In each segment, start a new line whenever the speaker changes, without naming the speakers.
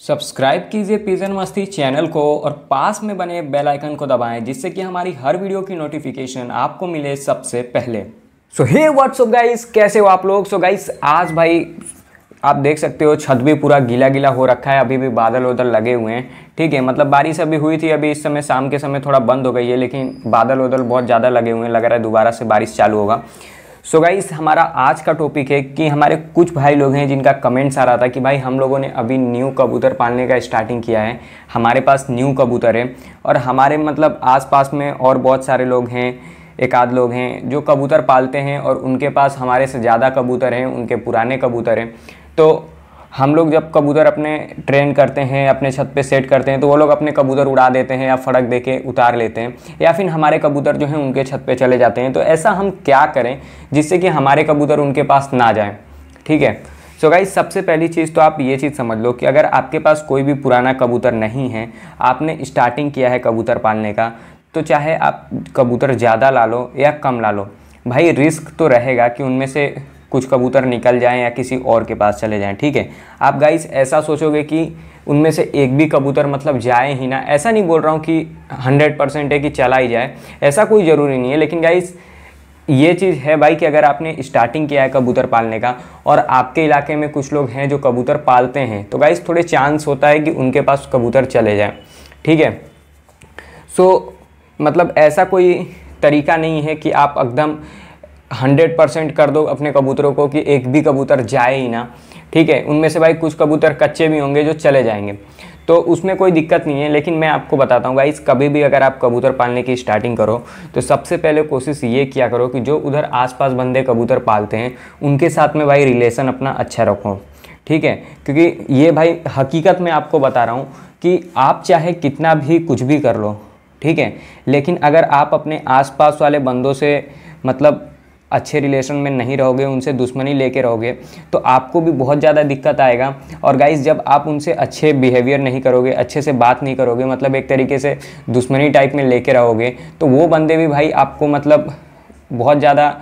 subscribe कीजिए pigeon मस्ती channel को और पास में बने बेल आइकन को दबाएं जिससे कि हमारी हर वीडियो की नोटिफिकेशन आपको मिले सबसे पहले सो हे व्हाट्सअप गाइस कैसे हो आप लोग सो so गाइस आज भाई आप देख सकते हो छत भी पूरा गीला गीला हो रखा है अभी भी बादल उधर लगे हुए हैं ठीक है मतलब बारिश अभी हुई थी अभी इस समय शाम के समय थोड़ा बंद हो गई है लेकिन बादल उधर बहुत ज़्यादा लगे हुए हैं लग रहा है दोबारा से बारिश चालू होगा सो so गाइस हमारा आज का टॉपिक है कि हमारे कुछ भाई लोग हैं जिनका कमेंट्स आ रहा था कि भाई हम लोगों ने अभी न्यू कबूतर पालने का स्टार्टिंग किया है हमारे पास न्यू कबूतर है और हमारे मतलब आसपास में और बहुत सारे लोग हैं एक आध लोग हैं जो कबूतर पालते हैं और उनके पास हमारे से ज़्यादा कबूतर हैं उनके पुराने कबूतर हैं तो हम लोग जब कबूतर अपने ट्रेन करते हैं अपने छत पे सेट करते हैं तो वो लोग अपने कबूतर उड़ा देते हैं या फड़क दे के उतार लेते हैं या फिर हमारे कबूतर जो हैं उनके छत पे चले जाते हैं तो ऐसा हम क्या करें जिससे कि हमारे कबूतर उनके पास ना जाएं ठीक है सो so सबसे पहली चीज़ तो आप ये चीज़ समझ लो कि अगर आपके पास कोई भी पुराना कबूतर नहीं है आपने स्टार्टिंग किया है कबूतर पालने का तो चाहे आप कबूतर ज़्यादा ला लो या कम ला लो भाई रिस्क तो रहेगा कि उनमें से कुछ कबूतर निकल जाएँ या किसी और के पास चले जाएँ ठीक है आप गाइस ऐसा सोचोगे कि उनमें से एक भी कबूतर मतलब जाए ही ना ऐसा नहीं बोल रहा हूँ कि हंड्रेड परसेंट है कि चला ही जाए ऐसा कोई ज़रूरी नहीं है लेकिन गाइस ये चीज़ है भाई कि अगर आपने स्टार्टिंग किया है कबूतर पालने का और आपके इलाके में कुछ लोग हैं जो कबूतर पालते हैं तो गाइस थोड़े चांस होता है कि उनके पास कबूतर चले जाए ठीक है सो मतलब ऐसा कोई तरीका नहीं है कि आप एकदम हंड्रेड परसेंट कर दो अपने कबूतरों को कि एक भी कबूतर जाए ही ना ठीक है उनमें से भाई कुछ कबूतर कच्चे भी होंगे जो चले जाएंगे तो उसमें कोई दिक्कत नहीं है लेकिन मैं आपको बताता हूँ भाई कभी भी अगर आप कबूतर पालने की स्टार्टिंग करो तो सबसे पहले कोशिश ये किया करो कि जो उधर आसपास बंदे कबूतर पालते हैं उनके साथ में भाई रिलेशन अपना अच्छा रखो ठीक है क्योंकि ये भाई हकीकत में आपको बता रहा हूँ कि आप चाहे कितना भी कुछ भी कर लो ठीक है लेकिन अगर आप अपने आसपास वाले बंदों से मतलब अच्छे रिलेशन में नहीं रहोगे उनसे दुश्मनी लेके रहोगे तो आपको भी बहुत ज़्यादा दिक्कत आएगा और गाइज जब आप उनसे अच्छे बिहेवियर नहीं करोगे अच्छे से बात नहीं करोगे मतलब एक तरीके से दुश्मनी टाइप में लेके रहोगे तो वो बंदे भी भाई आपको मतलब बहुत ज़्यादा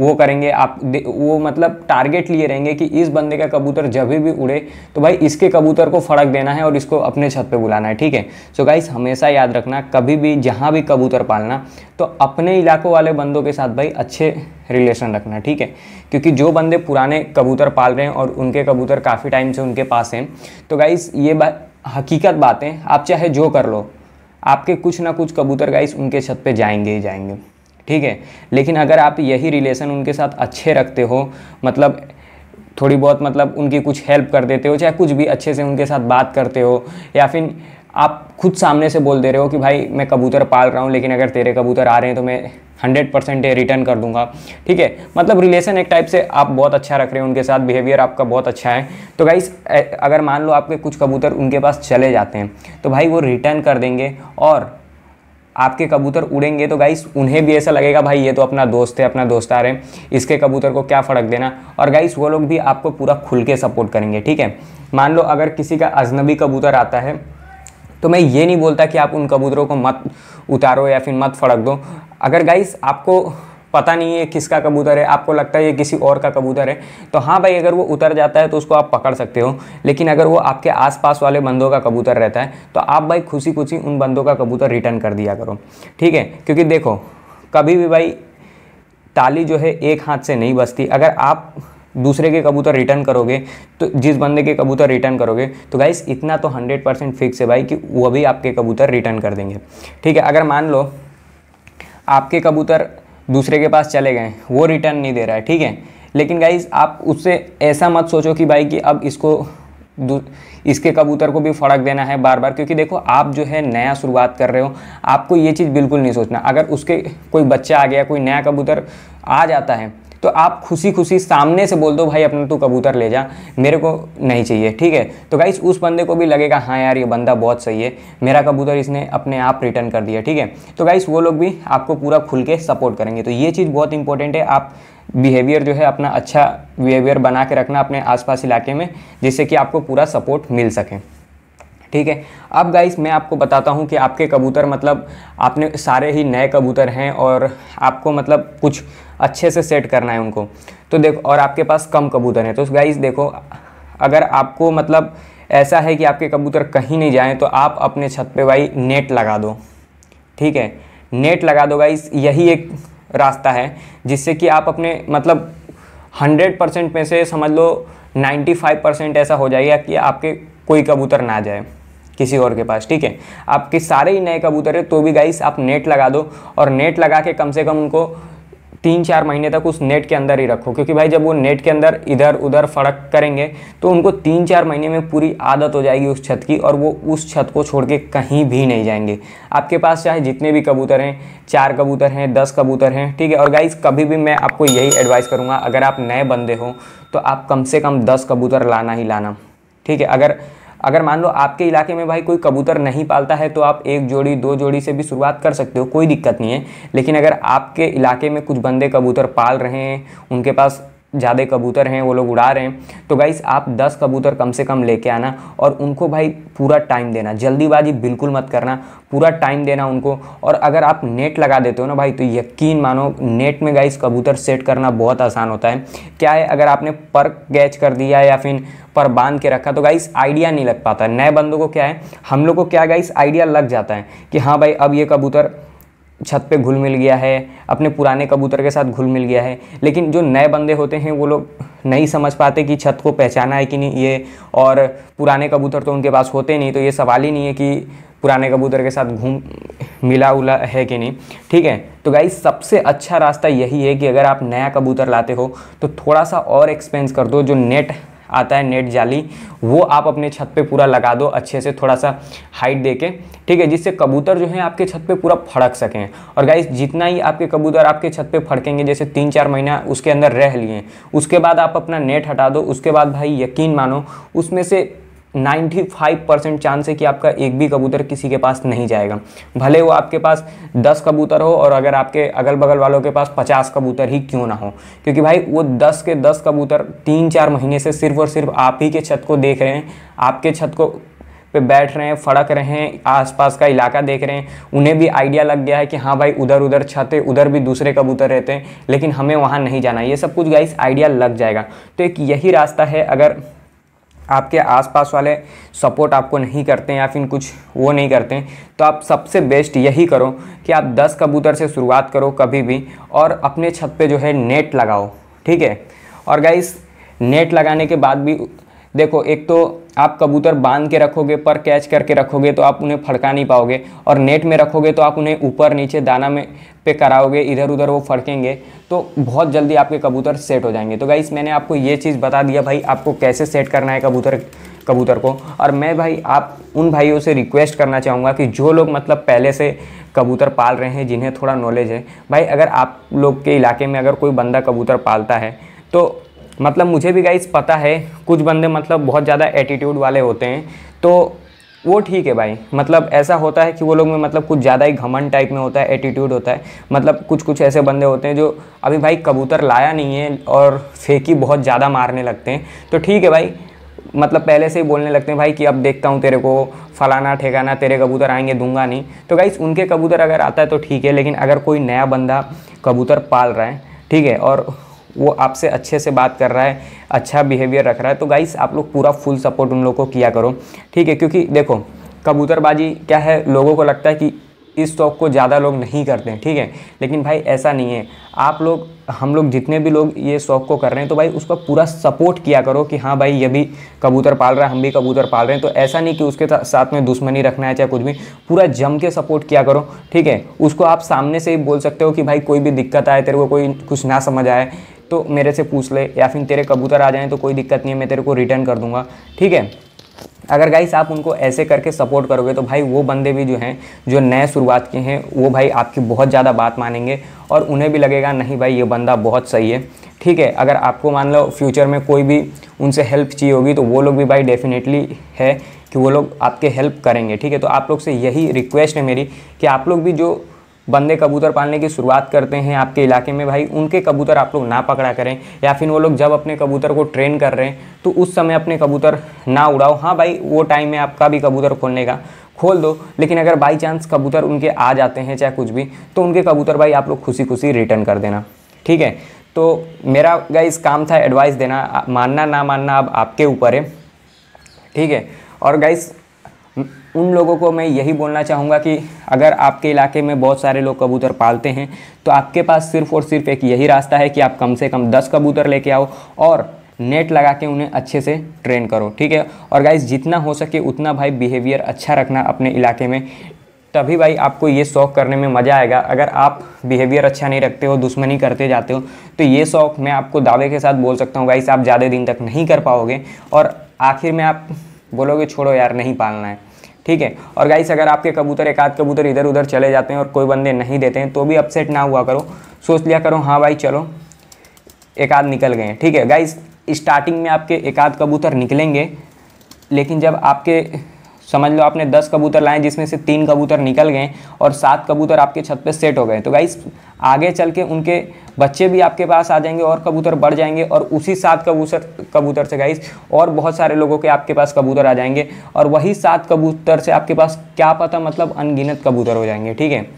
वो करेंगे आप वो मतलब टारगेट लिए रहेंगे कि इस बंदे का कबूतर जब भी उड़े तो भाई इसके कबूतर को फ़र्क देना है और इसको अपने छत पे बुलाना है ठीक है सो गाइस हमेशा याद रखना कभी भी जहाँ भी कबूतर पालना तो अपने इलाकों वाले बंदों के साथ भाई अच्छे रिलेशन रखना ठीक है क्योंकि जो बंदे पुराने कबूतर पाल रहे हैं और उनके कबूतर काफ़ी टाइम से उनके पास हैं तो गाइस ये बात हकीकत बातें आप चाहे जो कर लो आपके कुछ ना कुछ कबूतर गाइस उनके छत पे जाएंगे ही जाएंगे ठीक है लेकिन अगर आप यही रिलेशन उनके साथ अच्छे रखते हो मतलब थोड़ी बहुत मतलब उनकी कुछ हेल्प कर देते हो चाहे कुछ भी अच्छे से उनके साथ बात करते हो या फिर आप खुद सामने से बोल दे रहे हो कि भाई मैं कबूतर पाल रहा हूँ लेकिन अगर तेरे कबूतर आ रहे हैं तो मैं हंड्रेड परसेंट रिटर्न कर दूंगा ठीक है मतलब रिलेशन एक टाइप से आप बहुत अच्छा रख रहे हो उनके साथ बिहेवियर आपका बहुत अच्छा है तो भाई अगर मान लो आपके कुछ कबूतर उनके पास चले जाते हैं तो भाई वो रिटर्न कर देंगे और आपके कबूतर उड़ेंगे तो गाइस उन्हें भी ऐसा लगेगा भाई ये तो अपना दोस्त है अपना दोस्तार हैं इसके कबूतर को क्या फ़र्क देना और गाइस वो लोग भी आपको पूरा खुल के सपोर्ट करेंगे ठीक है मान लो अगर किसी का अजनबी कबूतर आता है तो मैं ये नहीं बोलता कि आप उन कबूतरों को मत उतारो या फिर मत फड़क दो अगर गाइस आपको पता नहीं है किसका कबूतर है आपको लगता है ये किसी और का कबूतर है तो हाँ भाई अगर वो उतर जाता है तो उसको आप पकड़ सकते हो लेकिन अगर वो आपके आसपास वाले बंदों का कबूतर रहता है तो आप भाई खुशी खुशी उन बंदों का कबूतर रिटर्न कर दिया करो ठीक है क्योंकि देखो कभी भी भाई ताली जो है एक हाथ से नहीं बसती अगर आप दूसरे के कबूतर रिटर्न करोगे तो जिस बंदे के कबूतर रिटर्न करोगे तो गाइस इतना तो 100 परसेंट फिक्स है भाई कि वो भी आपके कबूतर रिटर्न कर देंगे ठीक है अगर मान लो आपके कबूतर दूसरे के पास चले गए वो रिटर्न नहीं दे रहा है ठीक है लेकिन गाइज आप उससे ऐसा मत सोचो कि भाई कि अब इसको इसके कबूतर को भी फड़क देना है बार बार क्योंकि देखो आप जो है नया शुरुआत कर रहे हो आपको ये चीज़ बिल्कुल नहीं सोचना अगर उसके कोई बच्चा आ गया कोई नया कबूतर आ जाता है तो आप खुशी खुशी सामने से बोल दो भाई अपना तू कबूतर ले जा मेरे को नहीं चाहिए ठीक है तो गाइस उस बंदे को भी लगेगा हाँ यार ये बंदा बहुत सही है मेरा कबूतर इसने अपने आप रिटर्न कर दिया ठीक है तो गाइस वो लोग भी आपको पूरा खुल के सपोर्ट करेंगे तो ये चीज़ बहुत इंपॉर्टेंट है आप बिहेवियर जो है अपना अच्छा बिहेवियर बना के रखना अपने आसपास इलाके में जिससे कि आपको पूरा सपोर्ट मिल सके ठीक है अब गाइस मैं आपको बताता हूँ कि आपके कबूतर मतलब आपने सारे ही नए कबूतर हैं और आपको मतलब कुछ अच्छे से सेट करना है उनको तो देखो और आपके पास कम कबूतर हैं तो गाइस देखो अगर आपको मतलब ऐसा है कि आपके कबूतर कहीं नहीं जाएँ तो आप अपने छत पर भाई नेट लगा दो ठीक है नेट लगा दो गाइस यही एक रास्ता है जिससे कि आप अपने मतलब 100 परसेंट में से समझ लो 95 परसेंट ऐसा हो जाएगा कि आपके कोई कबूतर ना जाए किसी और के पास ठीक है आपके सारे ही नए कबूतर है तो भी गाइस आप नेट लगा दो और नेट लगा के कम से कम उनको तीन चार महीने तक उस नेट के अंदर ही रखो क्योंकि भाई जब वो नेट के अंदर इधर उधर फड़क करेंगे तो उनको तीन चार महीने में पूरी आदत हो जाएगी उस छत की और वो उस छत को छोड़ के कहीं भी नहीं जाएंगे आपके पास चाहे जितने भी कबूतर हैं चार कबूतर हैं दस कबूतर हैं ठीक है और गाइज कभी भी मैं आपको यही एडवाइस करूँगा अगर आप नए बंदे हो तो आप कम से कम दस कबूतर लाना ही लाना ठीक है अगर अगर मान लो आपके इलाके में भाई कोई कबूतर नहीं पालता है तो आप एक जोड़ी दो जोड़ी से भी शुरुआत कर सकते हो कोई दिक्कत नहीं है लेकिन अगर आपके इलाके में कुछ बंदे कबूतर पाल रहे हैं उनके पास ज़्यादा कबूतर हैं वो लोग उड़ा रहे हैं तो गाइस आप 10 कबूतर कम से कम लेके आना और उनको भाई पूरा टाइम देना जल्दीबाजी बिल्कुल मत करना पूरा टाइम देना उनको और अगर आप नेट लगा देते हो ना भाई तो यकीन मानो नेट में गाइस कबूतर सेट करना बहुत आसान होता है क्या है अगर आपने पर कैच कर दिया या फिर पर बांध के रखा तो गाइस आइडिया नहीं लग पाता नए बंदों को क्या है हम लोग को क्या गाइस आइडिया लग जाता है कि हाँ भाई अब ये कबूतर छत पे घुल मिल गया है अपने पुराने कबूतर के साथ घुल मिल गया है लेकिन जो नए बंदे होते हैं वो लोग नहीं समझ पाते कि छत को पहचाना है कि नहीं ये और पुराने कबूतर तो उनके पास होते नहीं तो ये सवाल ही नहीं है कि पुराने कबूतर के साथ घूम मिला उला है कि नहीं ठीक है तो गाइस सबसे अच्छा रास्ता यही है कि अगर आप नया कबूतर लाते हो तो थोड़ा सा और एक्सपेंस कर दो जो नेट आता है नेट जाली वो आप अपने छत पे पूरा लगा दो अच्छे से थोड़ा सा हाइट दे के ठीक है जिससे कबूतर जो है आपके छत पे पूरा फड़क सकें और गाइस जितना ही आपके कबूतर आपके छत पे फड़केंगे जैसे तीन चार महीना उसके अंदर रह लिए उसके बाद आप अपना नेट हटा दो उसके बाद भाई यकीन मानो उसमें से 95 परसेंट चांस है कि आपका एक भी कबूतर किसी के पास नहीं जाएगा भले वो आपके पास 10 कबूतर हो और अगर आपके अगल बगल वालों के पास 50 कबूतर ही क्यों ना हो क्योंकि भाई वो 10 के 10 कबूतर तीन चार महीने से सिर्फ और सिर्फ आप ही के छत को देख रहे हैं आपके छत को पे बैठ रहे हैं फड़क रहे हैं आसपास का इलाका देख रहे हैं उन्हें भी आइडिया लग गया है कि हाँ भाई उधर उधर छत है उधर भी दूसरे कबूतर रहते हैं लेकिन हमें वहाँ नहीं जाना ये सब कुछ गाइस आइडिया लग जाएगा तो एक यही रास्ता है अगर आपके आसपास वाले सपोर्ट आपको नहीं करते हैं या फिर कुछ वो नहीं करते तो आप सबसे बेस्ट यही करो कि आप 10 कबूतर से शुरुआत करो कभी भी और अपने छत पे जो है नेट लगाओ ठीक है और गाइस नेट लगाने के बाद भी देखो एक तो आप कबूतर बांध के रखोगे पर कैच करके रखोगे तो आप उन्हें फड़का नहीं पाओगे और नेट में रखोगे तो आप उन्हें ऊपर नीचे दाना में पे कराओगे इधर उधर वो फड़केंगे तो बहुत जल्दी आपके कबूतर सेट हो जाएंगे तो गाइस मैंने आपको ये चीज़ बता दिया भाई आपको कैसे सेट करना है कबूतर कबूतर को और मैं भाई आप उन भाइयों से रिक्वेस्ट करना चाहूँगा कि जो लोग मतलब पहले से कबूतर पाल रहे हैं जिन्हें थोड़ा नॉलेज है भाई अगर आप लोग के इलाके में अगर कोई बंदा कबूतर पालता है तो मतलब मुझे भी गाइस पता है कुछ बंदे मतलब बहुत ज़्यादा एटीट्यूड वाले होते हैं तो वो ठीक है भाई मतलब ऐसा होता है कि वो लोग में मतलब कुछ ज़्यादा ही घमंड टाइप में होता है एटीट्यूड होता है मतलब कुछ कुछ ऐसे बंदे होते हैं जो अभी भाई कबूतर लाया नहीं है और फेंकी बहुत ज़्यादा मारने लगते हैं तो ठीक है भाई मतलब पहले से ही बोलने लगते हैं भाई कि अब देखता हूँ तेरे को फलाना ठेकाना तेरे कबूतर आएंगे दूंगा नहीं तो गाइस उनके कबूतर अगर आता है तो ठीक है लेकिन अगर कोई नया बंदा कबूतर पाल रहा है ठीक है और वो आपसे अच्छे से बात कर रहा है अच्छा बिहेवियर रख रहा है तो गाइस आप लोग पूरा फुल सपोर्ट उन लोगों को किया करो ठीक है क्योंकि देखो कबूतरबाजी क्या है लोगों को लगता है कि इस शौक को ज़्यादा लोग नहीं करते हैं ठीक है लेकिन भाई ऐसा नहीं है आप लोग हम लोग जितने भी लोग ये शौक को कर रहे हैं तो भाई उसका पूरा सपोर्ट किया करो कि हाँ भाई ये भी कबूतर पाल रहा है हम भी कबूतर पाल रहे हैं तो ऐसा नहीं कि उसके साथ में दुश्मनी रखना है चाहे कुछ भी पूरा जम के सपोर्ट किया करो ठीक है उसको आप सामने से ही बोल सकते हो कि भाई कोई भी दिक्कत आए तेरे को कोई कुछ ना समझ आए तो मेरे से पूछ ले या फिर तेरे कबूतर आ जाएँ तो कोई दिक्कत नहीं है मैं तेरे को रिटर्न कर दूंगा ठीक है अगर गाइस आप उनको ऐसे करके सपोर्ट करोगे तो भाई वो बंदे भी जो हैं जो नए शुरुआत के हैं वो भाई आपकी बहुत ज़्यादा बात मानेंगे और उन्हें भी लगेगा नहीं भाई ये बंदा बहुत सही है ठीक है अगर आपको मान लो फ्यूचर में कोई भी उनसे हेल्प चाहिए होगी तो वो लोग भी भाई डेफिनेटली है कि वो लोग आपके हेल्प करेंगे ठीक है तो आप लोग से यही रिक्वेस्ट है मेरी कि आप लोग भी जो बंदे कबूतर पालने की शुरुआत करते हैं आपके इलाके में भाई उनके कबूतर आप लोग ना पकड़ा करें या फिर वो लोग जब अपने कबूतर को ट्रेन कर रहे हैं तो उस समय अपने कबूतर ना उड़ाओ हाँ भाई वो टाइम में आपका भी कबूतर खोलने का खोल दो लेकिन अगर बाई चांस कबूतर उनके आ जाते हैं चाहे कुछ भी तो उनके कबूतर भाई आप लोग खुशी खुशी रिटर्न कर देना ठीक है तो मेरा गाइस काम था एडवाइस देना मानना ना मानना अब आपके ऊपर है ठीक है और गाइस उन लोगों को मैं यही बोलना चाहूँगा कि अगर आपके इलाके में बहुत सारे लोग कबूतर पालते हैं तो आपके पास सिर्फ़ और सिर्फ एक यही रास्ता है कि आप कम से कम दस कबूतर लेके आओ और नेट लगा के उन्हें अच्छे से ट्रेन करो ठीक है और गाइज जितना हो सके उतना भाई बिहेवियर अच्छा रखना अपने इलाके में तभी भाई आपको ये शौक़ करने में मज़ा आएगा अगर आप बिहेवियर अच्छा नहीं रखते हो दुश्मनी करते जाते हो तो ये शौक़ मैं आपको दावे के साथ बोल सकता हूँ गाइस आप ज़्यादा दिन तक नहीं कर पाओगे और आखिर में आप बोलोगे छोड़ो यार नहीं पालना है ठीक है और गाइस अगर आपके कबूतर एक आध कबूतर इधर उधर चले जाते हैं और कोई बंदे नहीं देते हैं तो भी अपसेट ना हुआ करो सोच लिया करो हाँ भाई चलो एक आध निकल गए ठीक है गाइस स्टार्टिंग में आपके एक आध कबूतर निकलेंगे लेकिन जब आपके समझ लो आपने दस कबूतर लाए जिसमें से तीन कबूतर निकल गए और सात कबूतर आपके छत पे सेट हो गए तो गाइस आगे चल के उनके बच्चे भी आपके पास आ जाएंगे और कबूतर बढ़ जाएंगे और उसी सात कबूतर कबूतर से गाइस और बहुत सारे लोगों के आपके पास कबूतर आ जाएंगे और वही सात कबूतर से आपके पास क्या पता मतलब अनगिनत कबूतर हो जाएंगे ठीक है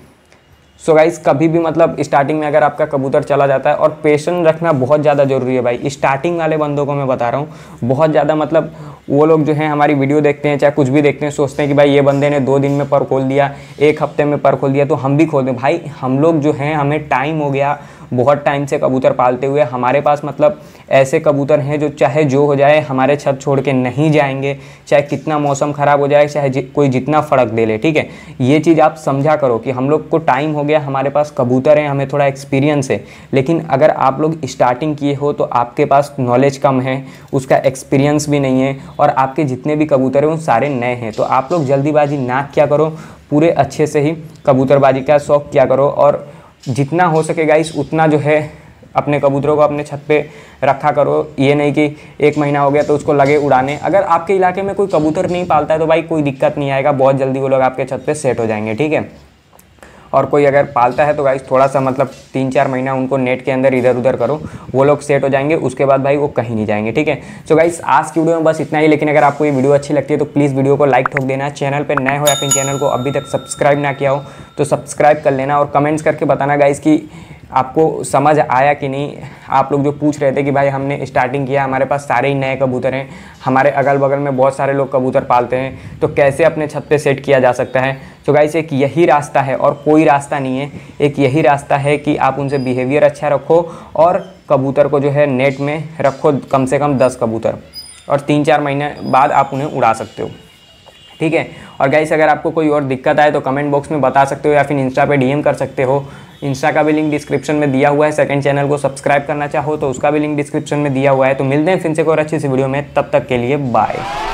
सो गाइज गाइस कभी भी मतलब स्टार्टिंग में अगर आपका कबूतर चला जाता है और पेशन रखना बहुत ज़्यादा ज़रूरी है भाई स्टार्टिंग वाले बंदों को मैं बता रहा हूँ बहुत ज़्यादा मतलब वो लोग जो हैं हमारी वीडियो देखते हैं चाहे कुछ भी देखते हैं सोचते हैं कि भाई ये बंदे ने दो दिन में पर खोल दिया एक हफ्ते में पर खोल दिया तो हम भी खोल दें भाई हम लोग जो हैं हमें टाइम हो गया बहुत टाइम से कबूतर पालते हुए हमारे पास मतलब ऐसे कबूतर हैं जो चाहे जो हो जाए हमारे छत छोड़ के नहीं जाएंगे चाहे कितना मौसम ख़राब हो जाए चाहे जि, कोई जितना फ़र्क दे ले ठीक है ये चीज़ आप समझा करो कि हम लोग को टाइम हो गया हमारे पास कबूतर हैं हमें थोड़ा एक्सपीरियंस है लेकिन अगर आप लोग स्टार्टिंग किए हो तो आपके पास नॉलेज कम है उसका एक्सपीरियंस भी नहीं है और आपके जितने भी कबूतर हैं वो सारे नए हैं तो आप लोग जल्दीबाजी ना क्या करो पूरे अच्छे से ही कबूतरबाजी का शौक़ क्या करो और जितना हो सके गाइस उतना जो है अपने कबूतरों को अपने छत पे रखा करो ये नहीं कि एक महीना हो गया तो उसको लगे उड़ाने अगर आपके इलाके में कोई कबूतर नहीं पालता है तो भाई कोई दिक्कत नहीं आएगा बहुत जल्दी वो लोग आपके छत पे सेट हो जाएंगे ठीक है और कोई अगर पालता है तो गाइस थोड़ा सा मतलब तीन चार महीना उनको नेट के अंदर इधर उधर करो वो लोग सेट हो जाएंगे उसके बाद भाई वो कहीं नहीं जाएंगे ठीक है सो गाइस आज की वीडियो में बस इतना ही लेकिन अगर आपको ये वीडियो अच्छी लगती है तो प्लीज़ वीडियो को लाइक ठोक देना चैनल पर नए हो या फिर चैनल को अभी तक सब्सक्राइब ना किया हो तो सब्सक्राइब कर लेना और कमेंट्स करके बताना गाइस की आपको समझ आया कि नहीं आप लोग जो पूछ रहे थे कि भाई हमने स्टार्टिंग किया हमारे पास सारे ही नए कबूतर हैं हमारे अगल बगल में बहुत सारे लोग कबूतर पालते हैं तो कैसे अपने छत पे सेट किया जा सकता है तो गाइस एक यही रास्ता है और कोई रास्ता नहीं है एक यही रास्ता है कि आप उनसे बिहेवियर अच्छा रखो और कबूतर को जो है नेट में रखो कम से कम दस कबूतर और तीन चार महीने बाद आप उन्हें उड़ा सकते हो ठीक है और गाइस अगर आपको कोई और दिक्कत आए तो कमेंट बॉक्स में बता सकते हो या फिर इंस्टा पे डीएम कर सकते हो इंस्टा का भी लिंक डिस्क्रिप्शन में दिया हुआ है सेकंड चैनल को सब्सक्राइब करना चाहो तो उसका भी लिंक डिस्क्रिप्शन में दिया हुआ है तो मिलते हैं फिर से और अच्छी सी वीडियो में तब तक के लिए बाय